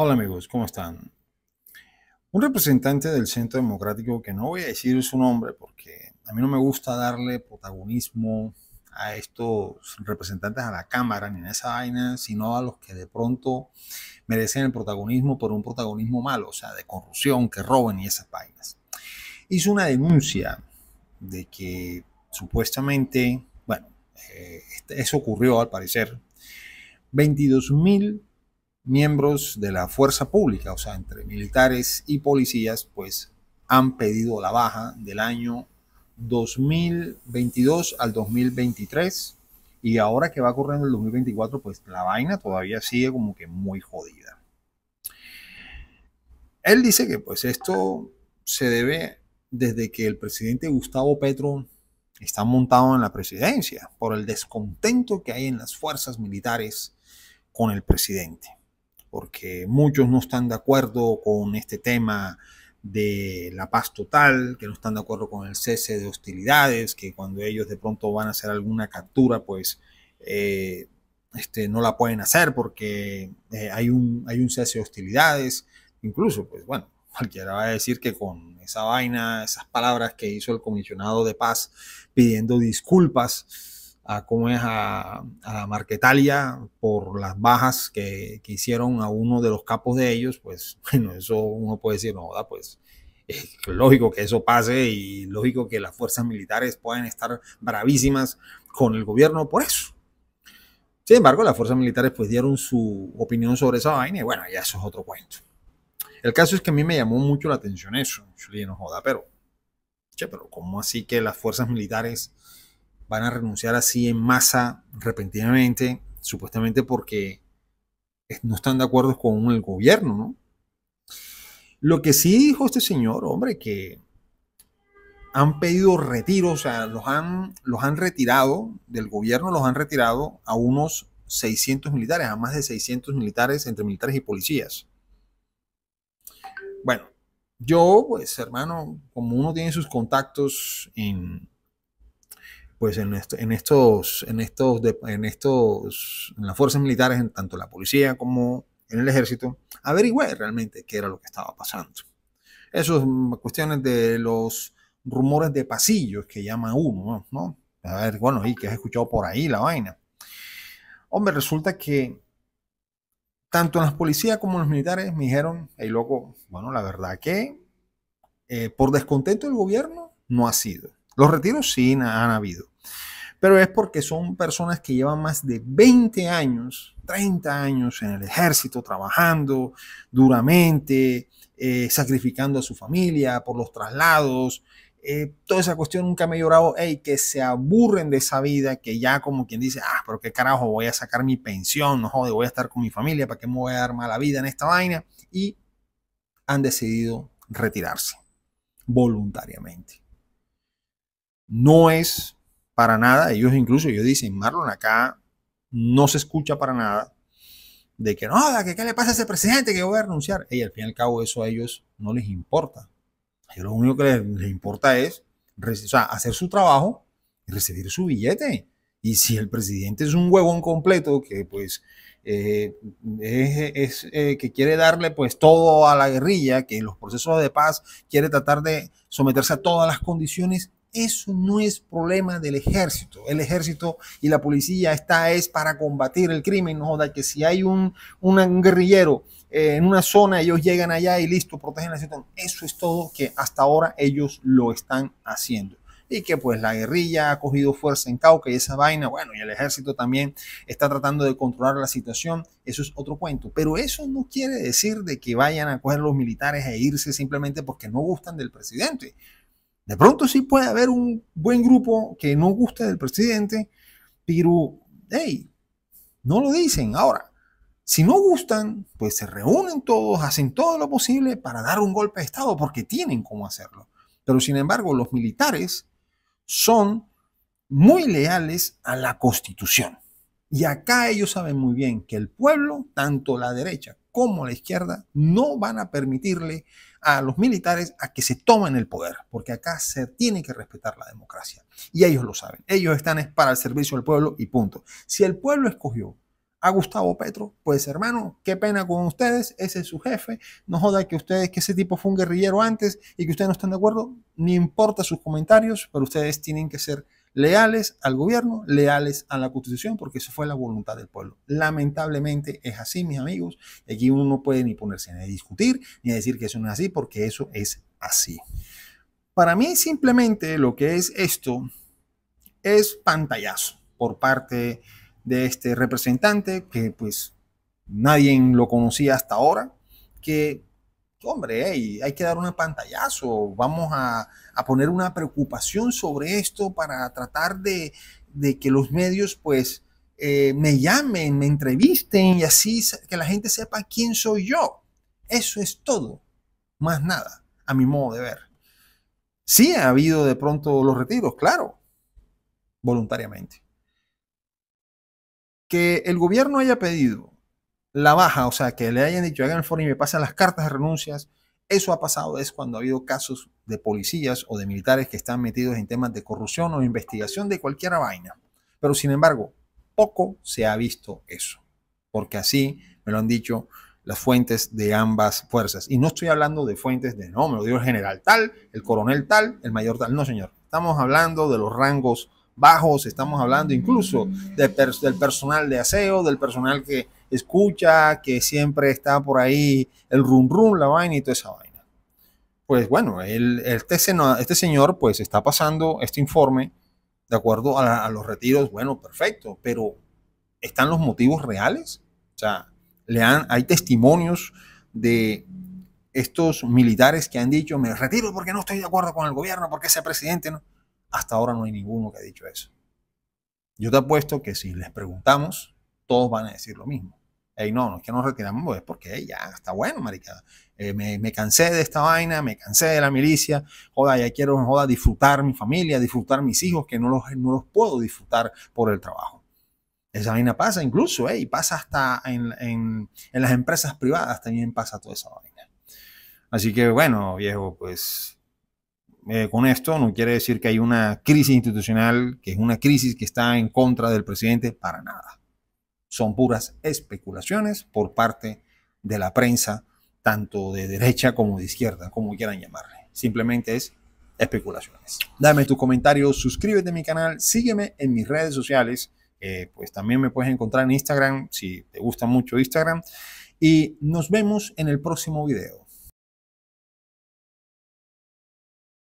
Hola amigos, ¿cómo están? Un representante del Centro Democrático, que no voy a decir su nombre porque a mí no me gusta darle protagonismo a estos representantes a la Cámara ni en esa vaina, sino a los que de pronto merecen el protagonismo por un protagonismo malo, o sea, de corrupción, que roben y esas vainas. Hizo una denuncia de que supuestamente, bueno, eh, este, eso ocurrió al parecer, 22.000 miembros de la fuerza pública, o sea, entre militares y policías, pues han pedido la baja del año 2022 al 2023 y ahora que va corriendo el 2024, pues la vaina todavía sigue como que muy jodida. Él dice que pues esto se debe desde que el presidente Gustavo Petro está montado en la presidencia por el descontento que hay en las fuerzas militares con el presidente porque muchos no están de acuerdo con este tema de la paz total, que no están de acuerdo con el cese de hostilidades, que cuando ellos de pronto van a hacer alguna captura, pues eh, este, no la pueden hacer porque eh, hay, un, hay un cese de hostilidades. Incluso, pues bueno, cualquiera va a decir que con esa vaina, esas palabras que hizo el comisionado de paz pidiendo disculpas, a cómo es a, la Marquetalia por las bajas que, que, hicieron a uno de los capos de ellos, pues bueno, eso uno puede decir, no, da, pues es lógico que eso pase y lógico que las fuerzas militares puedan estar bravísimas con el gobierno por eso. Sin embargo, las fuerzas militares pues dieron su opinión sobre esa vaina y bueno, ya eso es otro cuento. El caso es que a mí me llamó mucho la atención eso. Yo le no joda, pero, pero ¿cómo así que las fuerzas militares van a renunciar así en masa repentinamente, supuestamente porque no están de acuerdo con el gobierno, ¿no? Lo que sí dijo este señor, hombre, que han pedido retiro, o sea, los han, los han retirado del gobierno, los han retirado a unos 600 militares, a más de 600 militares, entre militares y policías. Bueno, yo, pues, hermano, como uno tiene sus contactos en, pues en, en, estos, en estos, en estos, en las fuerzas militares, en tanto la policía como en el ejército, averigüé realmente qué era lo que estaba pasando. es mm, cuestiones de los rumores de pasillos que llama uno, ¿no? A ver, bueno, ¿y que has escuchado por ahí la vaina? Hombre, resulta que tanto las policías como los militares me dijeron, hey loco, bueno, la verdad que eh, por descontento del gobierno no ha sido. Los retiros sí han habido, pero es porque son personas que llevan más de 20 años, 30 años en el ejército, trabajando duramente, eh, sacrificando a su familia por los traslados. Eh, toda esa cuestión nunca me ha llorado, hey, que se aburren de esa vida, que ya como quien dice, ah, pero qué carajo, voy a sacar mi pensión, no jode, voy a estar con mi familia, ¿para qué me voy a dar mala vida en esta vaina? Y han decidido retirarse voluntariamente no es para nada, ellos incluso, ellos dicen, Marlon, acá no se escucha para nada de que no, que qué le pasa a ese presidente que voy a renunciar. Y al fin y al cabo eso a ellos no les importa. A lo único que les, importa es hacer su trabajo y recibir su billete. Y si el presidente es un huevón completo que pues eh, es, eh, que quiere darle pues todo a la guerrilla, que en los procesos de paz quiere tratar de someterse a todas las condiciones, eso no es problema del ejército. El ejército y la policía está es para combatir el crimen, no joda que si hay un, guerrillero eh, en una zona, ellos llegan allá y listo, protegen la situación. Eso es todo que hasta ahora ellos lo están haciendo y que pues la guerrilla ha cogido fuerza en Cauca y esa vaina, bueno, y el ejército también está tratando de controlar la situación, eso es otro cuento, pero eso no quiere decir de que vayan a coger los militares e irse simplemente porque no gustan del presidente. De pronto sí puede haber un buen grupo que no guste del presidente, pero, hey, no lo dicen. Ahora, si no gustan, pues se reúnen todos, hacen todo lo posible para dar un golpe de Estado, porque tienen cómo hacerlo. Pero sin embargo, los militares son muy leales a la Constitución. Y acá ellos saben muy bien que el pueblo, tanto la derecha como la izquierda no van a permitirle a los militares a que se tomen el poder, porque acá se tiene que respetar la democracia. Y ellos lo saben, ellos están es para el servicio del pueblo y punto. Si el pueblo escogió a Gustavo Petro, pues hermano, qué pena con ustedes, ese es su jefe, no joda que ustedes, que ese tipo fue un guerrillero antes y que ustedes no están de acuerdo, ni importa sus comentarios, pero ustedes tienen que ser leales al gobierno, leales a la constitución, porque eso fue la voluntad del pueblo. Lamentablemente es así, mis amigos. Aquí uno no puede ni ponerse a discutir ni a decir que eso no es así, porque eso es así. Para mí simplemente lo que es esto es pantallazo por parte de este representante que pues nadie lo conocía hasta ahora, que hombre, hay que dar un pantallazo, vamos a, poner una preocupación sobre esto para tratar de, que los medios pues eh, me llamen, me entrevisten y así que la gente sepa quién soy yo. Eso es todo, más nada, a mi modo de ver. Sí ha habido de pronto los retiros, claro, voluntariamente. Que el gobierno haya pedido la baja, o sea, que le hayan dicho, hagan el foro y me pasan las cartas de renuncias, eso ha pasado, es cuando ha habido casos de policías o de militares que están metidos en temas de corrupción o investigación de cualquier vaina. Pero sin embargo, poco se ha visto eso, porque así me lo han dicho las fuentes de ambas fuerzas. Y no estoy hablando de fuentes de, no, me lo dio el general tal, el coronel tal, el mayor tal, no señor. Estamos hablando de los rangos bajos, estamos hablando incluso del personal de aseo, del personal que escucha, que siempre está por ahí el rum rum, la vaina y toda esa vaina. Pues bueno, este, este, señor pues está pasando este informe de acuerdo a, los retiros, bueno, perfecto, pero ¿están los motivos reales? O sea, le hay testimonios de estos militares que han dicho, me retiro porque no estoy de acuerdo con el gobierno, porque ese presidente no. Hasta ahora no hay ninguno que ha dicho eso. Yo te apuesto que si les preguntamos, todos van a decir lo mismo no, no es que nos retiramos, porque ya está bueno, marica. Eh, me, cansé de esta vaina, me cansé de la milicia, joda, ya quiero, joda, disfrutar mi familia, disfrutar mis hijos, que no los, no los puedo disfrutar por el trabajo. Esa vaina pasa incluso, eh, y pasa hasta en, las empresas privadas también pasa toda esa vaina. Así que bueno, viejo, pues eh, con esto no quiere decir que hay una crisis institucional, que es una crisis que está en contra del presidente, para nada son puras especulaciones por parte de la prensa, tanto de derecha como de izquierda, como quieran llamarle. Simplemente es especulaciones. Dame tus comentarios, suscríbete a mi canal, sígueme en mis redes sociales, pues también me puedes encontrar en Instagram, si te gusta mucho Instagram, y nos vemos en el próximo video.